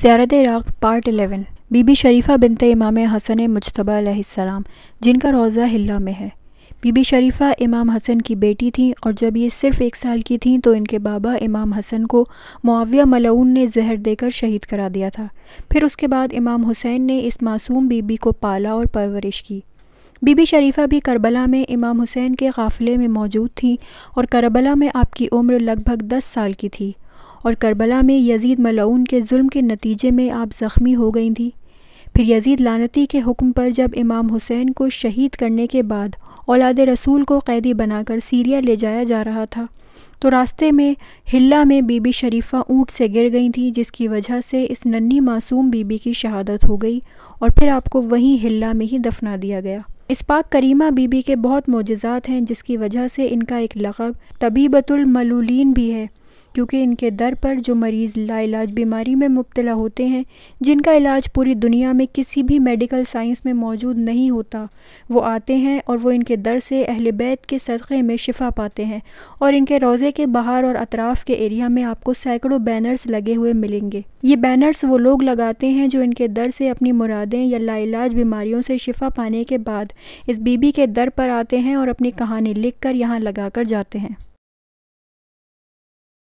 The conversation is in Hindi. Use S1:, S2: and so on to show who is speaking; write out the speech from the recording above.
S1: ज़्यारत इराक़ पार्ट एलेवन बीबी शरीफ़ा बिनत इमाम हसन मुशतबाम जिनका रोज़ा हिल्ला में है बीबी शरीफ़ा इमाम हसन की बेटी थीं और जब ये सिर्फ़ एक साल की थीं तो इनके बाबा इमाम हसन को मुआविया मलाउन ने जहर देकर शहीद करा दिया था फिर उसके बाद इमाम हुसैन ने इस मासूम बीबी को पाला और परवरिश की बीबी शरीफ़ा भी करबला में इमाम हुसैन के काफ़िले में मौजूद थीं और करबला में आपकी उम्र लगभग दस साल की थी और करबला में यजीद मलाउन के जुल्म के नतीजे में आप ज़ख्मी हो गई थी फिर यजीद लानती के हुक्म पर जब इमाम हुसैन को शहीद करने के बाद औलाद रसूल को कैदी बनाकर सीरिया ले जाया जा रहा था तो रास्ते में हिल्ला में बीबी शरीफ़ा ऊँट से गिर गई थी जिसकी वजह से इस नन्ही मासूम बीबी की शहादत हो गई और फिर आपको वहीं हिल्ला में ही दफना दिया गया इस पाक करीमा बीबी के बहुत मोजात हैं जिसकी वजह से इनका एक लक़ब तबीबतुलमलूलिन भी है क्योंकि इनके दर पर जो मरीज़ लाइलाज बीमारी में मुबतला होते हैं जिनका इलाज पूरी दुनिया में किसी भी मेडिकल साइंस में मौजूद नहीं होता वो आते हैं और वो इनके दर से अहल बैत के सदक़े में शिफा पाते हैं और इनके रोज़े के बाहर और अतराफ़ के एरिया में आपको सैकड़ों बैनर्स लगे हुए मिलेंगे ये बैनर्स वो लोग लगाते हैं जो इनके दर से अपनी मुरादें या लाइलाज बीमारियों से शिफा पाने के बाद इस बीबी के दर पर आते हैं और अपनी कहानी लिख कर यहाँ लगा कर जाते हैं